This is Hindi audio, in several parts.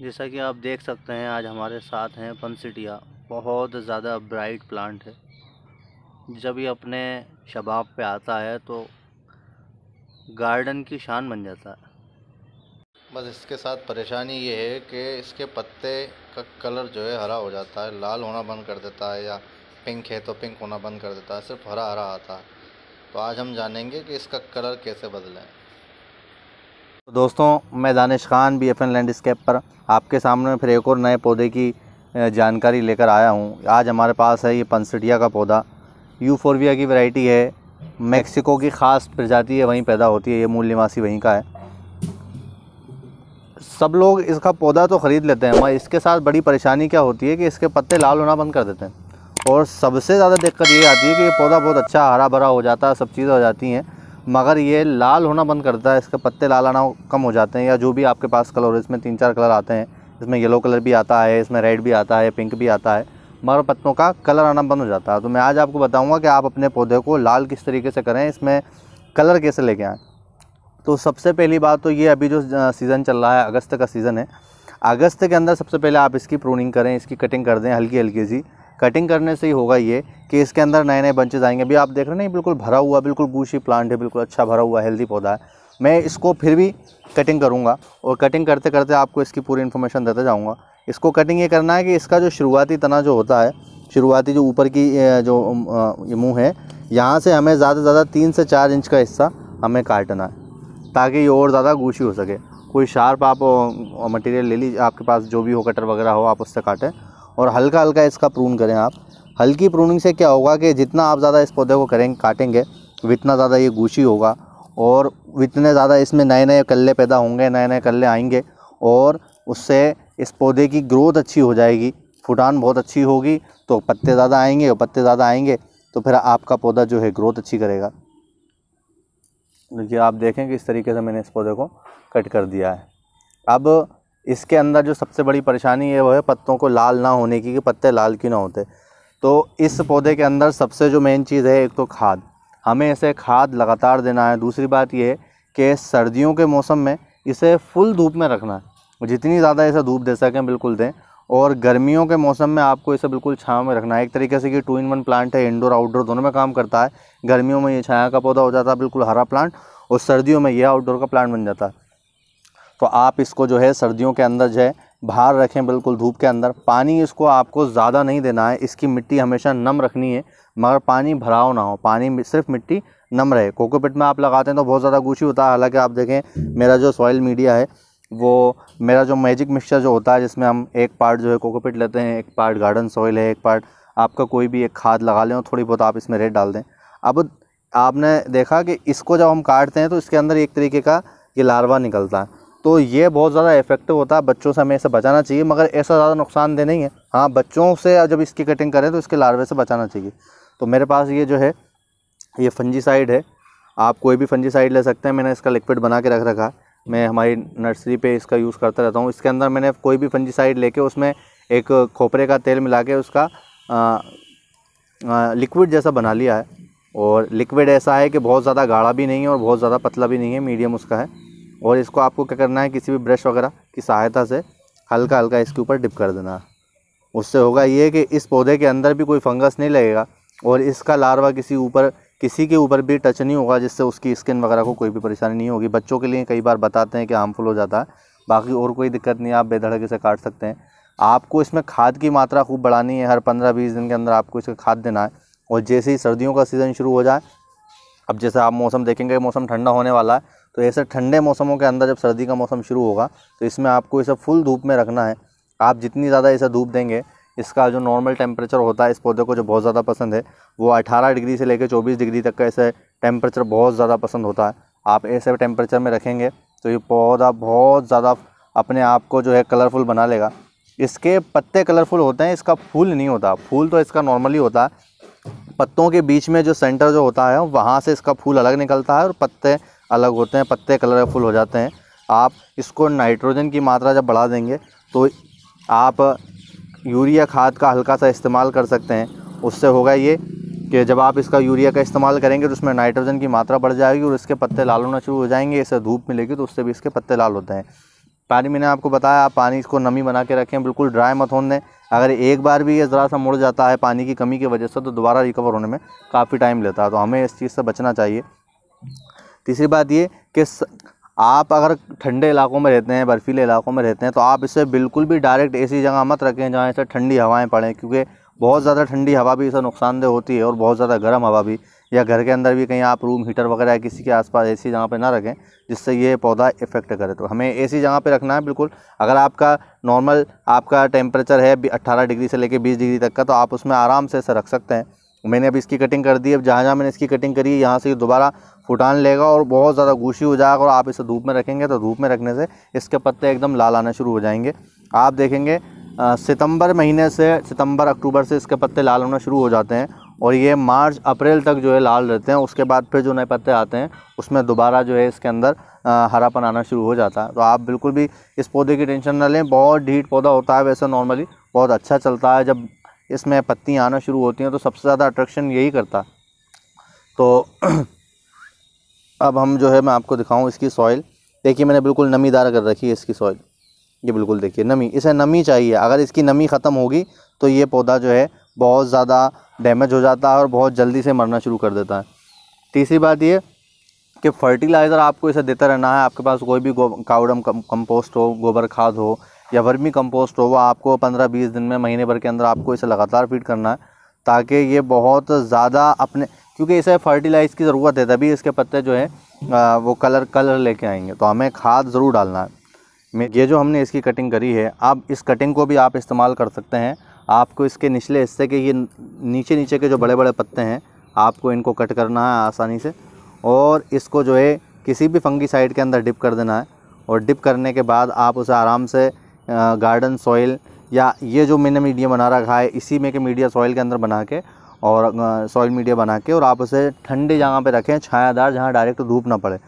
जैसा कि आप देख सकते हैं आज हमारे साथ हैं पनसिटिया बहुत ज़्यादा ब्राइट प्लांट है जब ये अपने शबाब पे आता है तो गार्डन की शान बन जाता है बस इसके साथ परेशानी ये है कि इसके पत्ते का कलर जो है हरा हो जाता है लाल होना बंद कर देता है या पिंक है तो पिंक होना बंद कर देता है सिर्फ हरा हरा आता है तो आज हम जानेंगे कि इसका कलर कैसे बदलें तो दोस्तों मैं Danish Khan B F N landscape पर आपके सामने फिर एक और नए पौधे की जानकारी लेकर आया हूँ आज हमारे पास है ये पंसटिया का पौधा यूफोरविया की वैरायटी है मेक्सिको की ख़ास प्रजाति है वहीं पैदा होती है ये मूल निवासी वहीं का है सब लोग इसका पौधा तो ख़रीद लेते हैं मगर इसके साथ बड़ी परेशानी क्या होती है कि इसके पत्ते लाल होना बंद कर देते हैं और सबसे ज़्यादा दिक्कत ये आती है कि ये पौधा बहुत अच्छा हरा भरा हो जाता है सब चीज़ें हो जाती हैं मगर ये लाल होना बंद करता है इसके पत्ते लाल आना कम हो जाते हैं या जो भी आपके पास कलर हो इसमें तीन चार कलर आते हैं इसमें येलो कलर भी आता है इसमें रेड भी आता है पिंक भी आता है मगर पत्तों का कलर आना बंद हो जाता है तो मैं आज आपको बताऊँगा कि आप अपने पौधे को लाल किस तरीके से करें इसमें कलर कैसे लेके आएँ तो सबसे पहली बात तो ये अभी जो सीज़न चल रहा है अगस्त का सीज़न है अगस्त के अंदर सबसे पहले आप इसकी प्रूनिंग करें इसकी कटिंग कर दें हल्की हल्की सी कटिंग करने से ही होगा ये कि इसके अंदर नए नए बंचेज आएंगे अभी आप देख रहे हैं बिल्कुल भरा हुआ बिल्कुल गूशी प्लांट है बिल्कुल अच्छा भरा हुआ हेल्दी पौधा है मैं इसको फिर भी कटिंग करूँगा और कटिंग करते करते आपको इसकी पूरी इन्फॉर्मेशन देता जाऊँगा इसको कटिंग ये करना है कि इसका जो शुरुआती तना जो होता है शुरुआती जो ऊपर की जो मुँह है यहाँ से हमें ज़्यादा से ज़्यादा तीन से चार इंच का हिस्सा हमें काटना है ताकि ये और ज़्यादा गूशी हो सके कोई शार्प आप मटेरियल ले लीजिए आपके पास जो भी हो कटर वगैरह हो आप उससे काटें और हल्का हल्का इसका प्रून करें आप हल्की प्रूनिंग से क्या होगा कि जितना आप ज़्यादा इस पौधे को करेंगे काटेंगे उतना ज़्यादा ये गूछी होगा और उतने ज़्यादा इसमें नए नए कल्ले पैदा होंगे नए नए कल्ले आएंगे और उससे इस पौधे की ग्रोथ अच्छी हो जाएगी फुटान बहुत अच्छी होगी तो पत्ते ज़्यादा आएंगे और पत्ते ज़्यादा आएंगे तो फिर आपका पौधा जो है ग्रोथ अच्छी करेगा देखिए आप देखें कि इस तरीके से मैंने इस पौधे को कट कर दिया है अब इसके अंदर जो सबसे बड़ी परेशानी है वो है पत्तों को लाल ना होने की कि पत्ते लाल क्यों ना होते तो इस पौधे के अंदर सबसे जो मेन चीज़ है एक तो खाद हमें इसे खाद लगातार देना है दूसरी बात यह है कि सर्दियों के मौसम में इसे फुल धूप में रखना है जितनी ज़्यादा इसे धूप दे सकें बिल्कुल दें और गर्मियों के मौसम में आपको इसे बिल्कुल छाँव में रखना है एक तरीके से कि टू इन वन प्लांट है इंडोर आउटडोर दोनों में काम करता है गर्मियों में ये छाया का पौधा हो जाता है बिल्कुल हरा प्लांट और सर्दियों में यह आउटडोर का प्लांट बन जाता है तो आप इसको जो है सर्दियों के अंदर जो है बाहर रखें बिल्कुल धूप के अंदर पानी इसको आपको ज़्यादा नहीं देना है इसकी मिट्टी हमेशा नम रखनी है मगर पानी भराव ना हो पानी सिर्फ मिट्टी नम रहे कोकोपिट में आप लगाते हैं तो बहुत ज़्यादा गूछी होता है हालांकि आप देखें मेरा जो सॉइल मीडिया है वो मेरा जो मैजिक मिक्सचर जो होता है जिसमें हम एक पार्ट जो है कोकोपिट लेते हैं एक पार्ट गार्डन सॉइल है एक पार्ट आपका कोई भी एक खाद लगा लें और थोड़ी बहुत आप इसमें रेड डाल दें अब आपने देखा कि इसको जब हम काटते हैं तो इसके अंदर एक तरीके का ये लार्वा निकलता है तो ये बहुत ज़्यादा इफेक्टिव होता है बच्चों से हमें इसे बचाना चाहिए मगर ऐसा ज़्यादा दे नहीं है हाँ बच्चों से जब इसकी कटिंग करें तो इसके लार्वे से बचाना चाहिए तो मेरे पास ये जो है ये फंजीसाइड है आप कोई भी फंजीसाइड ले सकते हैं मैंने इसका लिक्विड बना के रख रखा मैं हमारी नर्सरी पर इसका यूज़ करता रहता हूँ इसके अंदर मैंने कोई भी फंजीसाइड लेके उसमें एक खोपरे का तेल मिला के उसका लिक्विड जैसा बना लिया है और लिक्विड ऐसा है कि बहुत ज़्यादा गाढ़ा भी नहीं है और बहुत ज़्यादा पतला भी नहीं है मीडियम उसका है और इसको आपको क्या करना है किसी भी ब्रश वगैरह की सहायता से हल्का हल्का इसके ऊपर डिप कर देना उससे होगा ये कि इस पौधे के अंदर भी कोई फंगस नहीं लगेगा और इसका लार्वा किसी ऊपर किसी के ऊपर भी टच नहीं होगा जिससे उसकी स्किन वगैरह को कोई भी परेशानी नहीं होगी बच्चों के लिए कई बार बताते हैं कि हार्मफुल हो जाता है बाकी और कोई दिक्कत नहीं आप बेधड़के से काट सकते हैं आपको इसमें खाद की मात्रा खूब बढ़ानी है हर पंद्रह बीस दिन के अंदर आपको इसका खाद देना है और जैसे ही सर्दियों का सीज़न शुरू हो जाए अब जैसे आप मौसम देखेंगे मौसम ठंडा होने वाला है तो ऐसे ठंडे मौसमों के अंदर जब सर्दी का मौसम शुरू होगा तो इसमें आपको इसे फुल धूप में रखना है आप जितनी ज़्यादा इसे धूप देंगे इसका जो नॉर्मल टेम्परेचर होता है इस पौधे को जो बहुत ज़्यादा पसंद है वो 18 डिग्री से लेकर 24 डिग्री तक का ऐसे टेम्परेचर बहुत ज़्यादा पसंद होता है आप ऐसे टेम्परेचर में रखेंगे तो ये पौधा बहुत ज़्यादा अपने आप को जो है कलरफुल बना लेगा इसके पत्ते कलरफुल होते हैं इसका फूल नहीं होता फूल तो इसका नॉर्मली होता है पत्तों के बीच में जो सेंटर जो होता है वहाँ से इसका फूल अलग निकलता है और पत्ते अलग होते हैं पत्ते कलरफुल हो जाते हैं आप इसको नाइट्रोजन की मात्रा जब बढ़ा देंगे तो आप यूरिया खाद का हल्का सा इस्तेमाल कर सकते हैं उससे होगा ये कि जब आप इसका यूरिया का इस्तेमाल करेंगे तो उसमें नाइट्रोजन की मात्रा बढ़ जाएगी और इसके पत्ते लाल होना शुरू हो जाएंगे इसे धूप मिलेगी तो उससे भी इसके पत्ते लाल होते हैं पानी मैंने आपको बताया आप पानी इसको नमी बना के रखें बिल्कुल ड्राई मत होने अगर एक बार भी ये ज़रा सा मुड़ जाता है पानी की कमी की वजह से तो दोबारा रिकवर होने में काफ़ी टाइम लेता है तो हमें इस चीज़ से बचना चाहिए तीसरी बात ये कि आप अगर ठंडे इलाकों में रहते हैं बर्फीले इलाकों में रहते हैं तो आप इसे बिल्कुल भी डायरेक्ट ऐसी जगह मत रखें जहाँ इसे ठंडी हवाएं पड़ें क्योंकि बहुत ज़्यादा ठंडी हवा भी इसे नुकसानदेह होती है और बहुत ज़्यादा गर्म हवा भी या घर के अंदर भी कहीं आप रूम हीटर वगैरह किसी के आसपास ऐसी जगह पर ना रखें जिससे ये पौधा इफ़ेक्ट करे तो हमें ऐसी जगह पर रखना है बिल्कुल अगर आपका नॉर्मल आपका टेम्परेचर है अट्ठारह डिग्री से लेकर बीस डिग्री तक का तो आप उसमें आराम से इसे रख सकते हैं मैंने अब इसकी कटिंग कर दी अब जहाँ जहाँ मैंने इसकी कटिंग करी है यहाँ से ये दोबारा फुटान लेगा और बहुत ज़्यादा गूशी हो जाएगा और आप इसे धूप में रखेंगे तो धूप में रखने से इसके पत्ते एकदम लाल आना शुरू हो जाएंगे आप देखेंगे सितंबर महीने से सितंबर अक्टूबर से इसके पत्ते लाल होना शुरू हो जाते हैं और ये मार्च अप्रैल तक जो है लाल रहते हैं उसके बाद फिर जो नए पत्ते आते हैं उसमें दोबारा जो है इसके अंदर हरापन आना शुरू हो जाता है तो आप बिल्कुल भी इस पौधे की टेंशन ना लें बहुत ढीठ पौधा होता है वैसे नॉर्मली बहुत अच्छा चलता है जब इसमें पत्तियाँ आना शुरू होती हैं तो सबसे ज़्यादा अट्रैक्शन यही करता तो अब हम जो है मैं आपको दिखाऊँ इसकी सॉइल देखिए मैंने बिल्कुल नमीदार कर रखी है इसकी सॉइल ये बिल्कुल देखिए नमी इसे नमी चाहिए अगर इसकी नमी ख़त्म होगी तो ये पौधा जो है बहुत ज़्यादा डैमेज हो जाता है और बहुत जल्दी से मरना शुरू कर देता है तीसरी बात ये कि फर्टिलाइज़र आपको इसे देता रहना है आपके पास कोई भी काउडम कंपोस्ट हो गोबर खाद हो या वर्मी कंपोस्ट हो वह आपको पंद्रह बीस दिन में महीने भर के अंदर आपको इसे लगातार फीड करना है ताकि ये बहुत ज़्यादा अपने क्योंकि इसे फर्टिलाइज़ की ज़रूरत है तभी इसके पत्ते जो है वो कलर कलर लेके आएंगे तो हमें खाद ज़रूर डालना है ये जो हमने इसकी कटिंग करी है आप इस कटिंग को भी आप इस्तेमाल कर सकते हैं आपको इसके निचले हिस्से के ये नीचे नीचे के जो बड़े बड़े पत्ते हैं आपको इनको कट करना है आसानी से और इसको जो है किसी भी फंगी साइड के अंदर डिप कर देना है और डिप करने के बाद आप उसे आराम से गार्डन सॉइल या ये जो मैंने मीडिया बना रखा है इसी में के मीडिया सॉइल के अंदर बना के और सॉइल मीडिया बना के और आप उसे ठंडी जगह पे रखें छायादार जहाँ डायरेक्ट धूप ना पड़े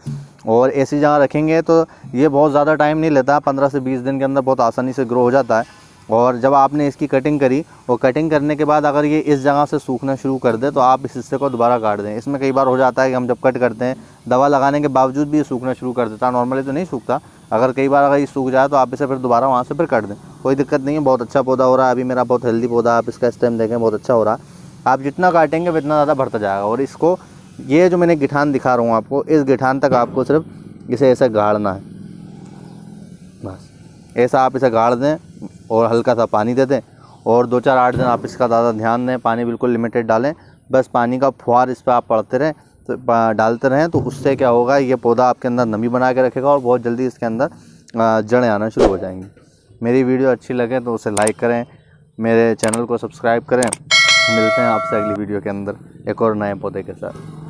और ऐसी जगह रखेंगे तो ये बहुत ज़्यादा टाइम नहीं लेता पंद्रह से बीस दिन के अंदर बहुत आसानी से ग्रो हो जाता है और जब आपने इसकी कटिंग करी और कटिंग करने के बाद अगर ये इस जगह से सूखना शुरू कर दे तो आप इस हिस्से को दोबारा काट दें इसमें कई बार हो जाता है कि हम जब कट करते हैं दवा लगाने के बावजूद भी ये सूखना शुरू कर देता है नॉर्मली तो नहीं सूखता अगर कई बार अगर ये सूख जाए तो आप इसे फिर दोबारा वहाँ से फिर काट दें कोई दिक्कत नहीं है बहुत अच्छा पौधा हो रहा है अभी मेरा बहुत हेल्दी पौधा आप इसका इस टाइम देखें बहुत अच्छा हो रहा है आप जितना काटेंगे उतना ज़्यादा बढ़ता जाएगा और इसको ये जो मैंने गिठान दिखा रहा हूँ आपको इस गिठान तक आपको सिर्फ इसे ऐसे गाड़ना है बस ऐसा आप इसे गाड़ दें और हल्का सा पानी दे दें और दो चार आठ दिन आप इसका ज़्यादा ध्यान दें पानी बिल्कुल लिमिटेड डालें बस पानी का फुहार इस पर आप पड़ते रहें डालते रहें तो उससे क्या होगा ये पौधा आपके अंदर नमी बना के रखेगा और बहुत जल्दी इसके अंदर जड़ें आना शुरू हो जाएंगी मेरी वीडियो अच्छी लगे तो उसे लाइक करें मेरे चैनल को सब्सक्राइब करें मिलते हैं आपसे अगली वीडियो के अंदर एक और नए पौधे के साथ